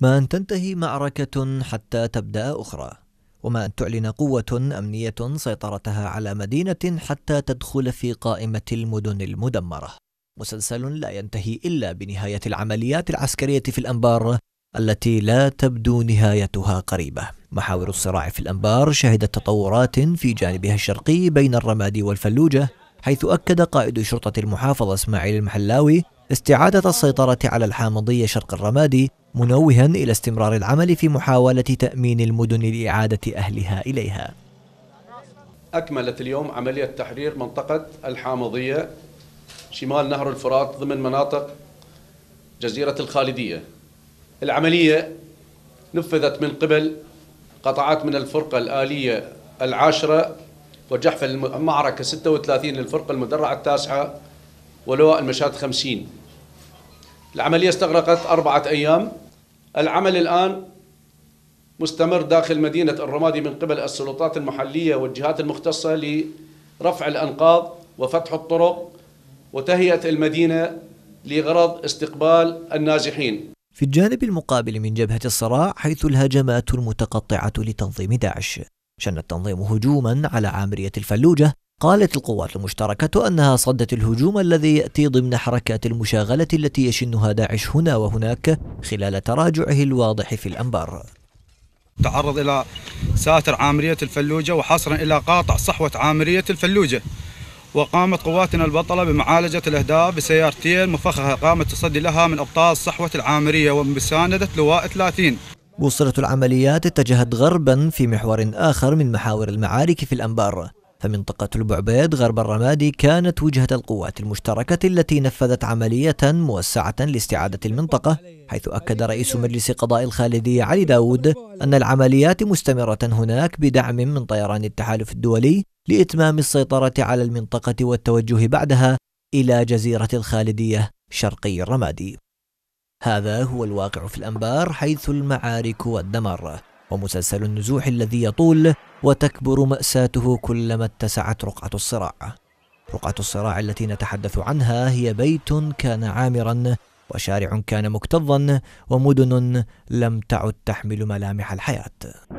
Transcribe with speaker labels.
Speaker 1: ما أن تنتهي معركة حتى تبدأ أخرى وما أن تعلن قوة أمنية سيطرتها على مدينة حتى تدخل في قائمة المدن المدمرة مسلسل لا ينتهي إلا بنهاية العمليات العسكرية في الأنبار التي لا تبدو نهايتها قريبة محاور الصراع في الأنبار شهدت تطورات في جانبها الشرقي بين الرمادي والفلوجة حيث أكد قائد شرطة المحافظة إسماعيل المحلاوي استعادة السيطرة على الحامضية شرق الرمادي منوها إلى استمرار العمل في محاولة تأمين المدن لإعادة أهلها إليها
Speaker 2: أكملت اليوم عملية تحرير منطقة الحامضية شمال نهر الفرات ضمن مناطق جزيرة الخالدية العملية نفذت من قبل قطعات من الفرقة الآلية العاشرة وجحف المعركة 36 للفرقة المدرعة التاسعة ولواء المشاة 50 العملية استغرقت أربعة أيام العمل الآن مستمر داخل مدينة الرمادي من قبل السلطات المحلية والجهات المختصة لرفع الأنقاض وفتح الطرق وتهيئة المدينة لغرض استقبال النازحين
Speaker 1: في الجانب المقابل من جبهة الصراع حيث الهجمات المتقطعة لتنظيم داعش شن التنظيم هجوما على عامرية الفلوجة قالت القوات المشتركة أنها صدت الهجوم الذي يأتي ضمن حركات المشاغلة التي يشنها داعش هنا وهناك خلال تراجعه الواضح في الأنبار
Speaker 3: تعرض إلى ساتر عامرية الفلوجة وحصرا إلى قاطع صحوة عامرية الفلوجة وقامت قواتنا البطلة بمعالجة الأهداف بسيارتين مفخخة قامت تصدي لها من أبطال صحوة العامرية وبمساندة لواء 30
Speaker 1: بوصلة العمليات اتجهت غربا في محور آخر من محاور المعارك في الأنبار فمنطقة البعبيد غرب الرمادي كانت وجهة القوات المشتركة التي نفذت عملية موسعة لاستعادة المنطقة حيث أكد رئيس مجلس قضاء الخالدية علي داود أن العمليات مستمرة هناك بدعم من طيران التحالف الدولي لإتمام السيطرة على المنطقة والتوجه بعدها إلى جزيرة الخالدية شرقي الرمادي هذا هو الواقع في الأنبار حيث المعارك والدمار ومسلسل النزوح الذي يطول وتكبر مأساته كلما اتسعت رقعة الصراع. رقعة الصراع التي نتحدث عنها هي بيت كان عامرا وشارع كان مكتظا ومدن لم تعد تحمل ملامح الحياة.